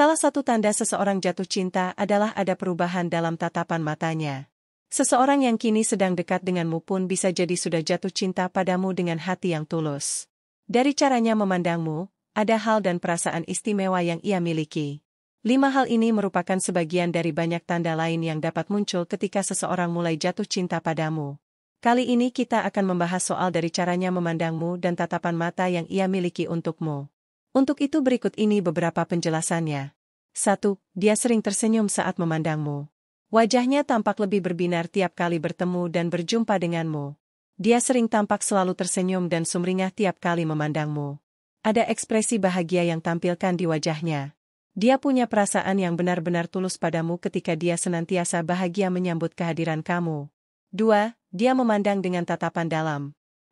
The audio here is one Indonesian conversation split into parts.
Salah satu tanda seseorang jatuh cinta adalah ada perubahan dalam tatapan matanya. Seseorang yang kini sedang dekat denganmu pun bisa jadi sudah jatuh cinta padamu dengan hati yang tulus. Dari caranya memandangmu, ada hal dan perasaan istimewa yang ia miliki. Lima hal ini merupakan sebagian dari banyak tanda lain yang dapat muncul ketika seseorang mulai jatuh cinta padamu. Kali ini kita akan membahas soal dari caranya memandangmu dan tatapan mata yang ia miliki untukmu. Untuk itu berikut ini beberapa penjelasannya. 1. Dia sering tersenyum saat memandangmu. Wajahnya tampak lebih berbinar tiap kali bertemu dan berjumpa denganmu. Dia sering tampak selalu tersenyum dan sumringah tiap kali memandangmu. Ada ekspresi bahagia yang tampilkan di wajahnya. Dia punya perasaan yang benar-benar tulus padamu ketika dia senantiasa bahagia menyambut kehadiran kamu. 2. Dia memandang dengan tatapan dalam.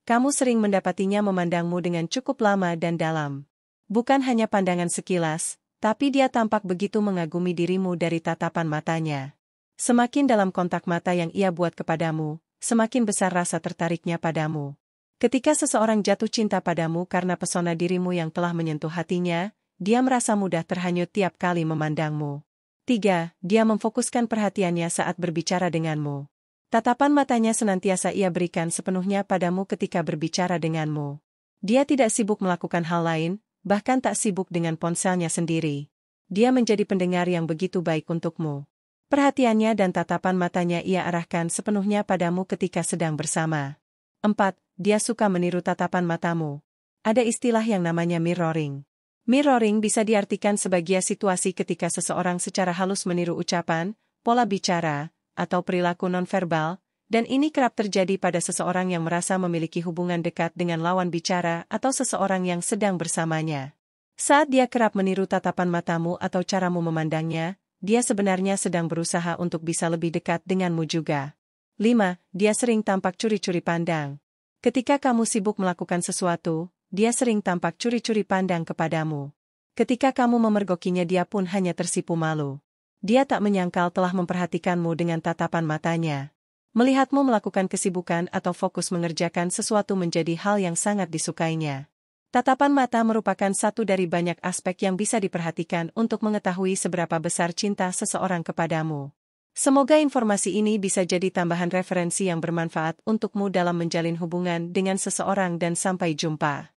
Kamu sering mendapatinya memandangmu dengan cukup lama dan dalam. Bukan hanya pandangan sekilas, tapi dia tampak begitu mengagumi dirimu dari tatapan matanya. Semakin dalam kontak mata yang ia buat kepadamu, semakin besar rasa tertariknya padamu. Ketika seseorang jatuh cinta padamu karena pesona dirimu yang telah menyentuh hatinya, dia merasa mudah terhanyut tiap kali memandangmu. 3. Dia memfokuskan perhatiannya saat berbicara denganmu. Tatapan matanya senantiasa ia berikan sepenuhnya padamu ketika berbicara denganmu. Dia tidak sibuk melakukan hal lain, bahkan tak sibuk dengan ponselnya sendiri. Dia menjadi pendengar yang begitu baik untukmu. Perhatiannya dan tatapan matanya ia arahkan sepenuhnya padamu ketika sedang bersama. Empat, Dia suka meniru tatapan matamu. Ada istilah yang namanya mirroring. Mirroring bisa diartikan sebagai situasi ketika seseorang secara halus meniru ucapan, pola bicara, atau perilaku nonverbal, dan ini kerap terjadi pada seseorang yang merasa memiliki hubungan dekat dengan lawan bicara atau seseorang yang sedang bersamanya. Saat dia kerap meniru tatapan matamu atau caramu memandangnya, dia sebenarnya sedang berusaha untuk bisa lebih dekat denganmu juga. 5. Dia sering tampak curi-curi pandang. Ketika kamu sibuk melakukan sesuatu, dia sering tampak curi-curi pandang kepadamu. Ketika kamu memergokinya dia pun hanya tersipu malu. Dia tak menyangkal telah memperhatikanmu dengan tatapan matanya. Melihatmu melakukan kesibukan atau fokus mengerjakan sesuatu menjadi hal yang sangat disukainya. Tatapan mata merupakan satu dari banyak aspek yang bisa diperhatikan untuk mengetahui seberapa besar cinta seseorang kepadamu. Semoga informasi ini bisa jadi tambahan referensi yang bermanfaat untukmu dalam menjalin hubungan dengan seseorang dan sampai jumpa.